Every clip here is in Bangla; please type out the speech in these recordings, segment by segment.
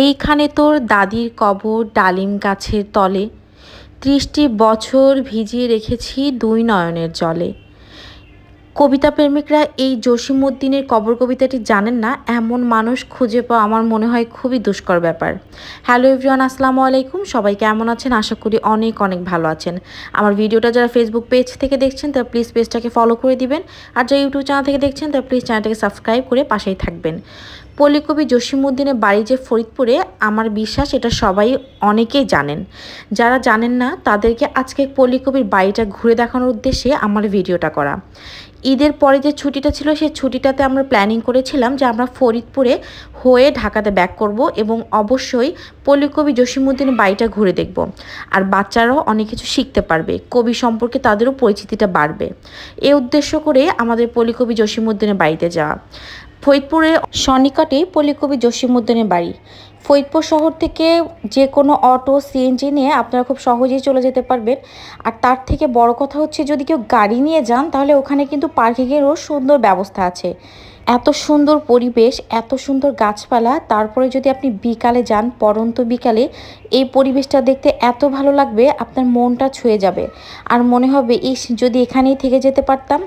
এইখানে তোর দাদির কবর ডালিম গাছের তলে ত্রিশটি বছর ভিজিয়ে রেখেছি দুই নয়নের জলে কবিতা প্রেমিকরা এই জসিমুদ্দিনের কবর কবিতাটি জানেন না এমন মানুষ খুঁজে পাওয়া আমার মনে হয় খুবই দুষ্কর ব্যাপার হ্যালো এভরিওয়ান আসসালামু আলাইকুম সবাই কেমন আছেন আশা করি অনেক অনেক ভালো আছেন আমার ভিডিওটা যারা ফেসবুক পেজ থেকে দেখছেন তারা প্লিজ পেজটাকে ফলো করে দিবেন আর যারা ইউটিউব চ্যানেল থেকে দেখছেন তারা প্লিজ চ্যানেলটাকে সাবস্ক্রাইব করে পাশেই থাকবেন পল্লীকবি জসিমুদ্দিনের বাড়ি যে ফরিদপুরে আমার বিশ্বাস এটা সবাই অনেকেই জানেন যারা জানেন না তাদেরকে আজকে পল্লীকবির বাড়িটা ঘুরে দেখানোর উদ্দেশ্যে আমার ভিডিওটা করা ঈদের পরে যে ছুটিটা ছিল সেই ছুটিটাতে আমরা প্ল্যানিং করেছিলাম যে আমরা ফরিদপুরে হয়ে ঢাকাতে ব্যাক করব এবং অবশ্যই পল্লীকবি জসিমুদ্দিনের বাড়িটা ঘুরে দেখব আর বাচ্চারাও অনেক কিছু শিখতে পারবে কবি সম্পর্কে তাদেরও পরিচিতিটা বাড়বে এ উদ্দেশ্য করে আমাদের পল্লীকবি জসিমুদ্দিনের বাড়িতে যাওয়া ফরিদপুরের সনিকটে পল্লীকবি জসিমুদ্দিনের বাড়ি ফরিদপুর শহর থেকে যে কোনো অটো সিএনজি নিয়ে আপনারা খুব সহজেই চলে যেতে পারবেন আর তার থেকে বড় কথা হচ্ছে যদি কেউ গাড়ি নিয়ে যান তাহলে ওখানে কিন্তু পার্কিংয়েরও সুন্দর ব্যবস্থা আছে এত সুন্দর পরিবেশ এত সুন্দর গাছপালা তারপরে যদি আপনি বিকালে যান পরন্ত বিকালে এই পরিবেশটা দেখতে এত ভালো লাগবে আপনার মনটা ছুঁয়ে যাবে আর মনে হবে ইস যদি এখানেই থেকে যেতে পারতাম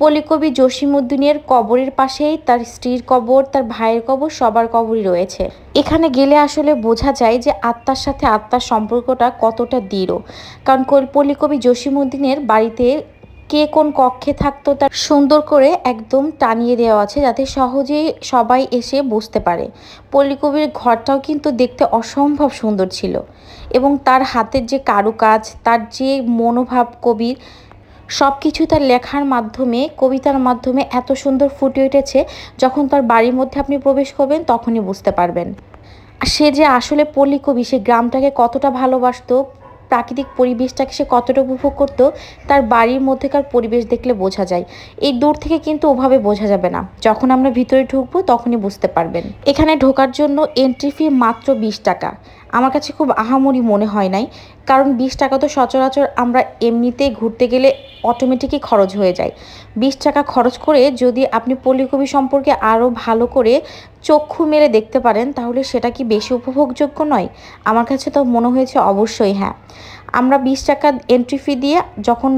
পল্লীকবি জসিমুদ্দিনের কবরের পাশেই তার স্ত্রীর কবর তার ভাইয়ের কবর সবার কবরই রয়েছে এখানে গেলে আসলে বোঝা যায় যে আত্মার সাথে আত্মার সম্পর্কটা কতটা দৃঢ় কারণ পল্লীকবি জসিমুদ্দিনের বাড়িতে কে কোন কক্ষে থাকতো তার সুন্দর করে একদম টানিয়ে দেওয়া আছে যাতে সহজেই সবাই এসে বসতে পারে পল্লিকবির ঘরটাও কিন্তু দেখতে অসম্ভব সুন্দর ছিল এবং তার হাতের যে কারুকাজ তার যে মনোভাব কবির সব কিছুই তার লেখার মাধ্যমে কবিতার মাধ্যমে এত সুন্দর ফুটে উঠেছে যখন তার বাড়ির মধ্যে আপনি প্রবেশ করবেন তখনই বুঝতে পারবেন সে যে আসলে পল্লী কবি সে গ্রামটাকে কতটা ভালোবাসত প্রাকৃতিক পরিবেশটাকে সে কতটা উপভোগ করত তার বাড়ির মধ্যেকার পরিবেশ দেখলে বোঝা যায় এই দূর থেকে কিন্তু ওভাবে বোঝা যাবে না যখন আমরা ভিতরে ঢুকবো তখনই বুঝতে পারবেন এখানে ঢোকার জন্য এন্ট্রি ফি মাত্র বিশ টাকা আমার কাছে খুব আহামরি মনে হয় নাই কারণ বিশ টাকা তো সচরাচর আমরা এমনিতে ঘুরতে গেলে অটোমেটিকই খরচ হয়ে যায় বিশ টাকা খরচ করে যদি আপনি পল্লীকবি সম্পর্কে আরও ভালো করে চক্ষু মেলে দেখতে পারেন তাহলে সেটা কি বেশি উপভোগযোগ্য নয় আমার কাছে তো মনে হয়েছে অবশ্যই হ্যাঁ আমরা বিশ টাকা এন্ট্রি ফি দিয়ে যখন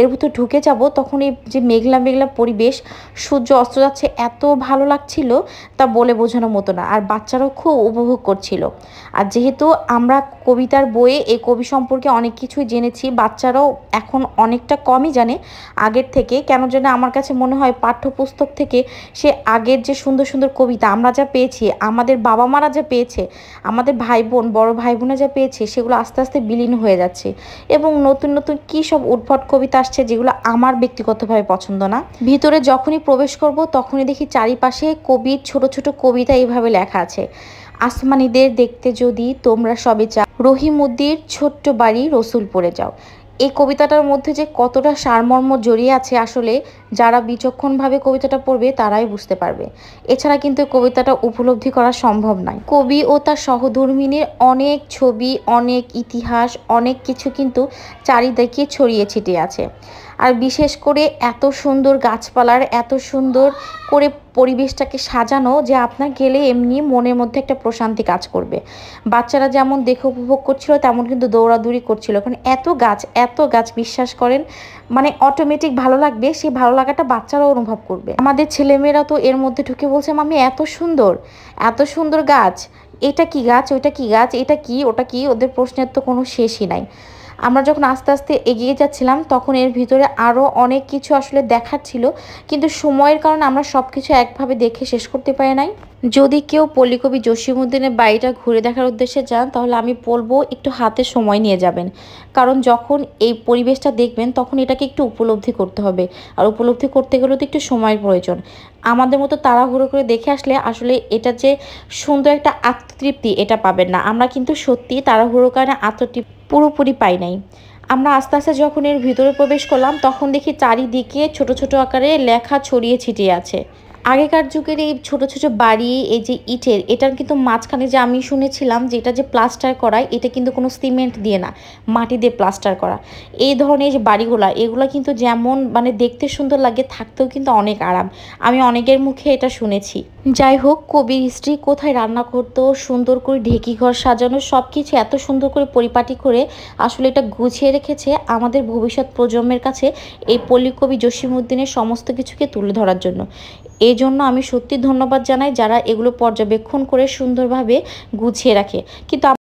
এর ভিতর ঢুকে যাব তখন এই যে মেঘলা মেঘলা পরিবেশ সূর্য অস্ত যাচ্ছে এত ভালো লাগছিল তা বলে বোঝানোর মতো না আর বাচ্চারাও খুব উপভোগ করছিল আর যেহেতু আমরা কবিতার বইয়ে এই কবি সম্পর্কে অনেক কিছুই জেনেছি বাচ্চারাও এখন অনেকটা কমই জানে আগের থেকে কেন যেন আমার কাছে মনে হয় পাঠ্যপুস্তক থেকে সে আগের যে সুন্দর সুন্দর কবিতা আমরা যা পেয়েছি আমাদের বাবা মারা যা পেয়েছে আমাদের ভাই বোন বড়ো ভাই বোনা যা পেয়েছে সেগুলো আস্তে আস্তে বিলীন হয়ে যাচ্ছে যাচ্ছে এবং নতুন নতুন কি সব উদ্ভট কবিতা আসছে যেগুলো আমার ব্যক্তিগতভাবে পছন্দ না ভিতরে যখনই প্রবেশ করব তখনই দেখি চারিপাশে কবির ছোট ছোট কবিতা এইভাবে লেখা আছে আসমানিদের দেখতে যদি তোমরা সবে চাও রহিমুদ্দির ছোট্ট বাড়ি রসুলপুরে যাও এই কবিতাটার মধ্যে যে কতটা সারমর্ম জড়িয়ে আছে আসলে যারা বিচক্ষণভাবে কবিতাটা পড়বে তারাই বুঝতে পারবে এছাড়া কিন্তু কবিতাটা উপলব্ধি করা সম্ভব নয় কবি ও তার সহধর্মিনীর অনেক ছবি অনেক ইতিহাস অনেক কিছু কিন্তু চারিদিকে ছড়িয়ে ছিটিয়ে আছে আর বিশেষ করে এত সুন্দর গাছপালার এত সুন্দর করে পরিবেশটাকে সাজানো যে আপনার গেলে এমনি মনের মধ্যে একটা প্রশান্তি কাজ করবে বাচ্চারা যেমন দেখে উপভোগ করছিল তেমন কিন্তু দৌড়াদৌড়ি করছিল কারণ এত গাছ এত গাছ বিশ্বাস করেন মানে অটোমেটিক ভালো লাগবে সেই ভালো লাগাটা বাচ্চারাও অনুভব করবে আমাদের ছেলেমেয়েরা তো এর মধ্যে ঢুকে বলছে আমি এত সুন্দর এত সুন্দর গাছ এটা কি গাছ ওইটা কি গাছ এটা কি ওটা কি ওদের প্রশ্নের তো কোনো শেষই নাই আমরা যখন আস্তে আস্তে এগিয়ে যাচ্ছিলাম তখন এর ভিতরে আরও অনেক কিছু আসলে দেখার ছিল কিন্তু সময়ের কারণে আমরা সব কিছু একভাবে দেখে শেষ করতে পারি নাই যদি কেউ পল্লিকবি জসিমুদ্দিনের বাড়িটা ঘুরে দেখার উদ্দেশ্যে যান তাহলে আমি বলবো একটু হাতে সময় নিয়ে যাবেন কারণ যখন এই পরিবেশটা দেখবেন তখন এটাকে একটু উপলব্ধি করতে হবে আর উপলব্ধি করতে গেলেও তো একটু সময়ের প্রয়োজন আমাদের মতো তাড়াহুড়ো করে দেখে আসলে আসলে এটা যে সুন্দর একটা আত্মতৃপ্তি এটা পাবেন না আমরা কিন্তু সত্যি তাড়াহুড়ো কারণে আত্মতৃপ্তি পুরোপুরি পাই নাই আমরা আস্তে আস্তে যখন এর ভিতরে প্রবেশ করলাম তখন দেখি চারিদিকে ছোট ছোট আকারে লেখা ছড়িয়ে ছিটিয়ে আছে আগেকার যুগের এই ছোট ছোট বাড়ি এই যে ইটের এটার কিন্তু মাঝখানে যে আমি শুনেছিলাম যে এটা যে প্লাস্টার করায় এটা কিন্তু কোনো সিমেন্ট দিয়ে না মাটি দিয়ে প্লাস্টার করা এই ধরনের যে বাড়িগুলা এগুলো কিন্তু যেমন মানে দেখতে সুন্দর লাগে থাকতেও কিন্তু অনেক আরাম আমি অনেকের মুখে এটা শুনেছি যাই হোক কবির স্ত্রী কোথায় রান্না করতো সুন্দর করে ঢেকি ঘর সাজানো সব কিছু এত সুন্দর করে পরিপাটি করে আসলে এটা গুছিয়ে রেখেছে আমাদের ভবিষ্যৎ প্রজন্মের কাছে এই পল্লীকবি জসিমউদ্দিনের সমস্ত কিছুকে তুলে ধরার জন্য এই জন্য আমি সত্যি ধন্যবাদ জানাই যারা এগুলো পর্যবেক্ষণ করে সুন্দরভাবে গুছিয়ে রাখে কিন্তু